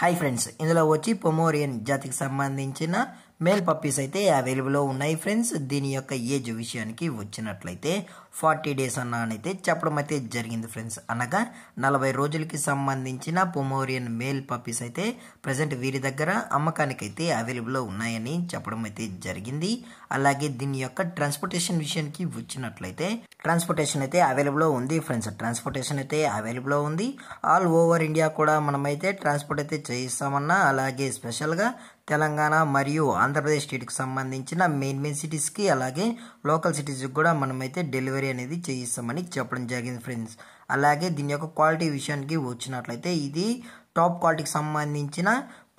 hi friends ఇందులో వచ్చి Pomeranian జాతికి సంబంధించిన మేల్ పప్పీస్ అయితే అవైలబుల్లో ఉన్నాయి ఫ్రెండ్స్ దీని యొక్క ఏజ్ విషయానికి వచ్చినట్లయితే ఫార్టీ డేస్ అన్నానైతే చెప్పడం అయితే జరిగింది ఫ్రెండ్స్ అనగా నలభై రోజులకి సంబంధించిన పొమోరియన్ మేల్ పప్పీస్ అయితే ప్రజెంట్ వీరి దగ్గర అమ్మకానికైతే అవైలబుల్లో ఉన్నాయని చెప్పడం అయితే జరిగింది అలాగే దీని యొక్క ట్రాన్స్పోర్టేషన్ విషయానికి వచ్చినట్లయితే ట్రాన్స్పోర్టేషన్ అయితే అవైలబుల్లో ఉంది ఫ్రెండ్స్ ట్రాన్స్పోర్టేషన్ అయితే అవైలబుల్లో ఉంది ఆల్ ఓవర్ ఇండియా కూడా మనమైతే ట్రాన్స్పోర్ట్ అయితే చేయిస్తామన్నా అలాగే స్పెషల్గా తెలంగాణ మరియు ఆంధ్రప్రదేశ్ స్టేట్కి సంబంధించిన మెయిన్ మెయిన్ సిటీస్కి అలాగే లోకల్ సిటీస్కి కూడా మనమైతే డెలివరీ అనేది చేయిస్తామని చెప్పడం జరిగింది ఫ్రెండ్స్ అలాగే దీని యొక్క క్వాలిటీ విషయానికి వచ్చినట్లయితే ఇది టాప్ క్వాలిటీకి సంబంధించిన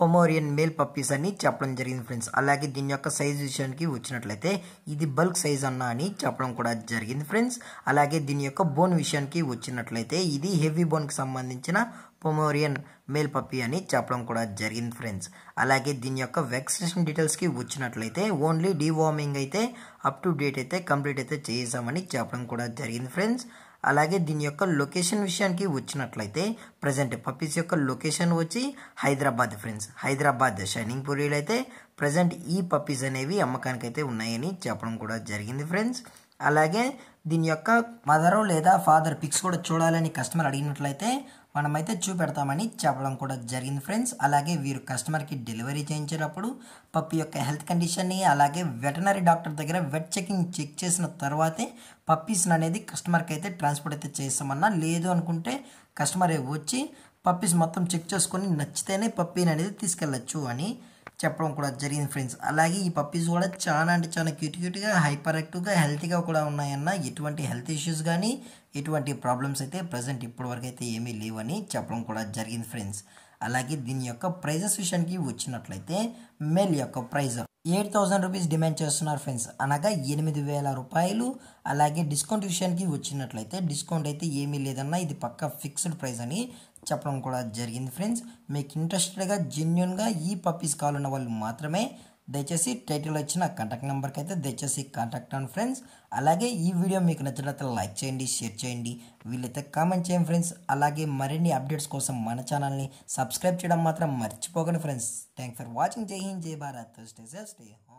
పొమోరియన్ మేల్ పప్పీస్ అని చెప్పడం జరిగింది ఫ్రెండ్స్ అలాగే దీని యొక్క సైజ్ విషయానికి వచ్చినట్లయితే ఇది బల్క్ సైజ్ అన్న అని చెప్పడం కూడా జరిగింది ఫ్రెండ్స్ అలాగే దీని యొక్క బోన్ విషయానికి వచ్చినట్లయితే ఇది హెవీ బోన్కి సంబంధించిన పొమోరియన్ మేల్ పప్పి అని చెప్పడం కూడా జరిగింది ఫ్రెండ్స్ అలాగే దీని యొక్క వ్యాక్సినేషన్ డీటెయిల్స్కి వచ్చినట్లయితే ఓన్లీ డీవార్మింగ్ అయితే అప్ టు డేట్ అయితే కంప్లీట్ అయితే చేసామని చెప్పడం కూడా జరిగింది ఫ్రెండ్స్ అలాగే దీని యొక్క లొకేషన్ విషయానికి వచ్చినట్లయితే ప్రజెంట్ పప్పీస్ యొక్క లొకేషన్ వచ్చి హైదరాబాద్ ఫ్రెండ్స్ హైదరాబాద్ షైనింగ్ పూరీలు అయితే ప్రజెంట్ ఈ పప్పీస్ అనేవి అమ్మకానికి అయితే ఉన్నాయని చెప్పడం కూడా జరిగింది ఫ్రెండ్స్ అలాగే దీని యొక్క మదరు లేదా ఫాదర్ పిక్స్ కూడా చూడాలని కస్టమర్ అడిగినట్లయితే మనమైతే చూపెడతామని చెప్పడం కూడా జరిగింది ఫ్రెండ్స్ అలాగే వీరు కస్టమర్కి డెలివరీ చేయించేటప్పుడు పప్పు యొక్క హెల్త్ కండిషన్ని అలాగే వెటనరీ డాక్టర్ దగ్గర వెట్ చెకింగ్ చెక్ చేసిన తర్వాతే పప్పీస్ని అనేది కస్టమర్కి అయితే ట్రాన్స్పోర్ట్ అయితే చేస్తామన్నా లేదు అనుకుంటే కస్టమర్ వచ్చి పప్పీస్ మొత్తం చెక్ చేసుకొని నచ్చితేనే పప్పీని అనేది తీసుకెళ్ళచ్చు అని చెప్పడం కూడా జరిగింది ఫ్రెండ్స్ అలాగే ఈ పప్పీస్ కూడా చాలా అంటే చాలా క్యూట్ క్యూట్గా హైపర్ యాక్టివ్గా హెల్తీగా కూడా ఉన్నాయన్న ఎటువంటి హెల్త్ ఇష్యూస్ కానీ ఎటువంటి ప్రాబ్లమ్స్ అయితే ప్రజెంట్ ఇప్పటి వరకు అయితే ఏమీ లేవని చెప్పడం కూడా జరిగింది ఫ్రెండ్స్ అలాగే దీని యొక్క ప్రైజెస్ విషయానికి వచ్చినట్లయితే మెల్ యొక్క price eight thousand rupees demand చేస్తున్నారు ఫ్రెండ్స్ అనగా ఎనిమిది వేల రూపాయలు అలాగే డిస్కౌంట్ విషయానికి వచ్చినట్లయితే డిస్కౌంట్ అయితే ఏమీ లేదన్నా ఇది పక్కా ఫిక్స్డ్ ప్రైస్ అని చెప్పడం కూడా జరిగింది ఫ్రెండ్స్ మీకు ఇంట్రెస్టెడ్గా జెన్యున్గా ఈ పప్పీస్ కావాలన్న వాళ్ళు మాత్రమే దయచేసి టైటిల్ వచ్చిన కాంటాక్ట్ నెంబర్కి అయితే దయచేసి కాంటాక్ట్ అవ్వండి ఫ్రెండ్స్ అలాగే ఈ వీడియో మీకు నచ్చినట్లయితే లైక్ చేయండి షేర్ చేయండి వీళ్ళైతే కామెంట్ చేయండి ఫ్రెండ్స్ అలాగే మరిన్ని అప్డేట్స్ కోసం మన ఛానల్ని సబ్స్క్రైబ్ చేయడం మాత్రం మర్చిపోకండి ఫ్రెండ్స్ థ్యాంక్ ఫర్ వాచింగ్ జై హింద్ జై భారత్ స్టే సేఫ్ స్టే